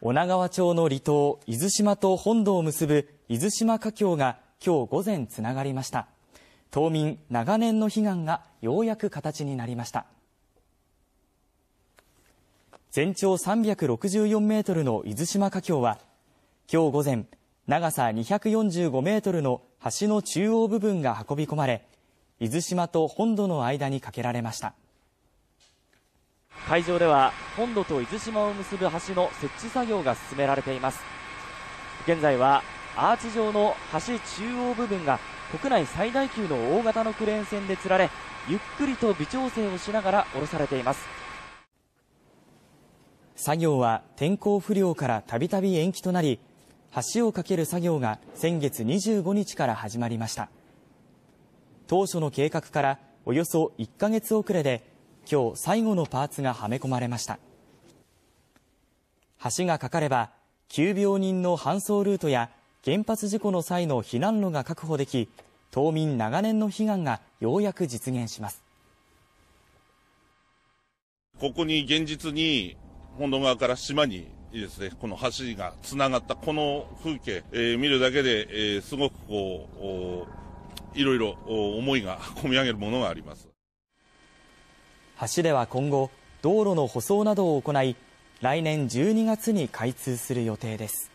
女川町の離島、伊豆島と本土を結ぶ伊豆島華橋が今日午前つながりました。島民長年の悲願がようやく形になりました。全長364メートルの伊豆島華橋は、今日午前、長さ245メートルの橋の中央部分が運び込まれ、伊豆島と本土の間に架けられました。会場では本土と伊豆島を結ぶ橋の設置作業が進められています現在はアーチ状の橋中央部分が国内最大級の大型のクレーン船でつられゆっくりと微調整をしながら下ろされています作業は天候不良からたびたび延期となり橋を架ける作業が先月25日から始まりました当初の計画からおよそ1ヶ月遅れで今日最後のパーツがはめ込まれました橋が架かれば急病人の搬送ルートや原発事故の際の避難路が確保でき島民長年の悲願がようやく実現しますここに現実に本土側から島にですね、この橋がつながったこの風景、えー、見るだけで、えー、すごくこう、いろいろ思いが込み上げるものがあります。橋では今後道路の舗装などを行い来年12月に開通する予定です